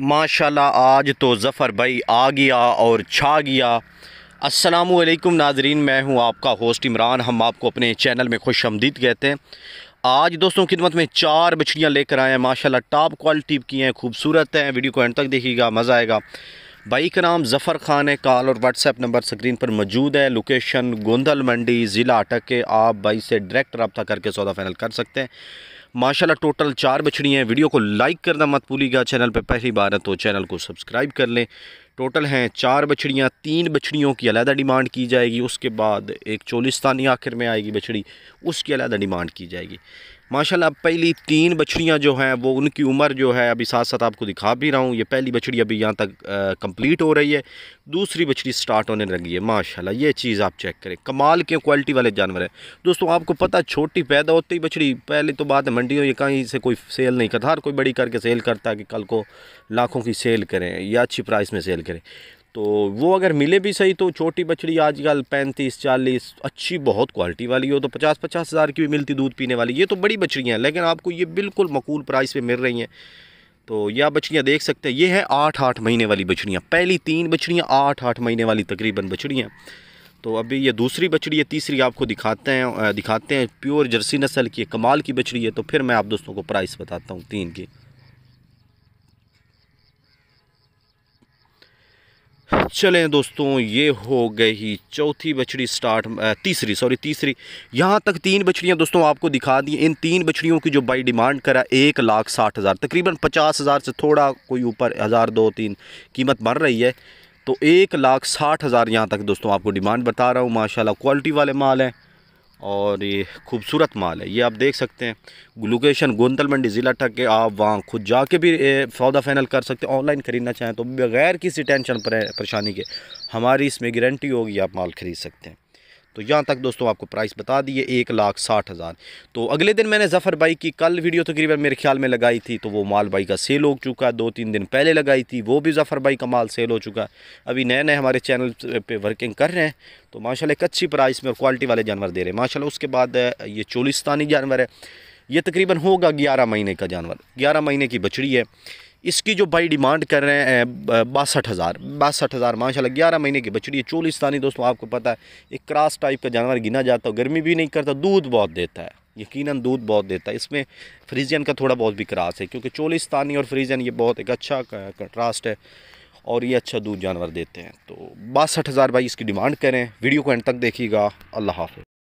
माशाल्लाह आज तो ज़फ़र भाई आ गया और छा गया वालेकुम नाजरीन मैं हूं आपका होस्ट इमरान हम आपको अपने चैनल में खुश आमदीद कहते हैं आज दोस्तों खिदमत में चार बछड़ियाँ लेकर आए हैं माशाल्लाह टॉप क्वालिटी की हैं खूबसूरत हैं वीडियो को एंड तक देखिएगा मज़ा आएगा भाई का नाम ज़फ़र ख़ान है कॉल और व्हाट्सएप नंबर स्क्रीन पर मौजूद है लोकेशन गोंदल मंडी ज़िला अटक के आप भाई से डायरेक्ट रबता करके सौदा फाइनल कर सकते हैं माशाल्लाह टोटल चार बछड़ी हैं वीडियो को लाइक करना मत भूलिएगा चैनल पर पहली बार है तो चैनल को सब्सक्राइब कर लें टोटल हैं चार बछड़ियाँ तीन बछड़ियों की अलहदा डिमांड की जाएगी उसके बाद एक चोलिस्तानी आखिर में आएगी बछड़ी उसकी अलहदा डिमांड की जाएगी माशाल्लाह अब पहली तीन बछड़ियाँ जो हैं वो उनकी उम्र जो है अभी साथ साथ आपको दिखा भी रहा हूँ ये पहली बछड़ी अभी यहाँ तक कंप्लीट हो रही है दूसरी बछड़ी स्टार्ट होने लगी है माशाल्लाह ये चीज़ आप चेक करें कमाल के क्वालिटी वाले जानवर हैं दोस्तों आपको पता छोटी पैदा होती बछड़ी पहले तो बात है मंडियों ये कहीं से कोई सेल नहीं करता हर कोई बड़ी करके सेल करता है कि कल को लाखों की सेल करें या अच्छी प्राइस में सेल करें तो वो अगर मिले भी सही तो छोटी बछड़ी आजकल पैंतीस चालीस अच्छी बहुत क्वालिटी वाली हो तो पचास पचास हज़ार की भी मिलती दूध पीने वाली ये तो बड़ी बछड़ियाँ हैं लेकिन आपको ये बिल्कुल मकूल प्राइस पे मिल रही हैं तो यह बछड़ियाँ देख सकते हैं ये है आठ आठ महीने वाली बछड़ियाँ पहली तीन बछड़ियाँ आठ आठ महीने वाली तकरीबन बछड़ियाँ तो अभी ये दूसरी बछड़ी है तीसरी आपको दिखाते हैं दिखाते हैं प्योर जर्सी नस्ल की कमाल की बछड़ी है तो फिर मैं आप दोस्तों को प्राइस बताता हूँ तीन की चलें दोस्तों ये हो गई चौथी बछड़ी स्टार्ट तीसरी सॉरी तीसरी यहाँ तक तीन बछड़ियाँ दोस्तों आपको दिखा दी इन तीन बछड़ियों की जो बाई डिमांड करा एक लाख साठ हज़ार तकरीबन पचास हज़ार से थोड़ा कोई ऊपर हज़ार दो तीन कीमत बढ़ रही है तो एक लाख साठ हज़ार यहाँ तक दोस्तों आपको डिमांड बता रहा हूँ माशाला क्वालिटी वाले माल हैं और ये खूबसूरत माल है ये आप देख सकते हैं लोकेशन गोंदल मंडी ज़िला ठक के आप वहाँ खुद जाके भी सौदा फाइनल कर सकते हैं ऑनलाइन ख़रीदना चाहें तो बगैर किसी टेंशन परेशानी के हमारी इसमें गारंटी होगी आप माल ख़रीद सकते हैं तो यहाँ तक दोस्तों आपको प्राइस बता दिए एक लाख साठ हज़ार तो अगले दिन मैंने जफ़र भाई की कल वीडियो तकरीबन तो मेरे ख्याल में लगाई थी तो वो माल भाई का सेल हो चुका है दो तीन दिन पहले लगाई थी वो भी जफ़र भाई का माल सेल हो चुका है अभी नए नए हमारे चैनल पर वर्किंग कर रहे हैं तो माशा एक अच्छी प्राइस में और क्वालिटी वाले जानवर दे रहे हैं माशा उसके बाद ये चोलिस्तानी जानवर है ये तकरीबन होगा ग्यारह महीने का जानवर ग्यारह महीने की बछड़ी है इसकी जो भाई डिमांड कर रहे हैं बासठ हज़ार बासठ हज़ार माशा ग्यारह महीने की बछड़ी है चोलिस्तानी दोस्तों आपको पता है एक क्रास टाइप का जानवर गिना जाता है गर्मी भी नहीं करता दूध बहुत देता है यकीनन दूध बहुत देता है इसमें फ्रीजियन का थोड़ा बहुत भी क्रास है क्योंकि चोलिस्तानी और फ्रीजियन ये बहुत एक अच्छा कंट्रास्ट है और ये अच्छा दूध जानवर देते हैं तो बासठ हज़ार भाई इसकी डिमांड करें वीडियो को एंड तक देखिएगा अल्लाह हाफ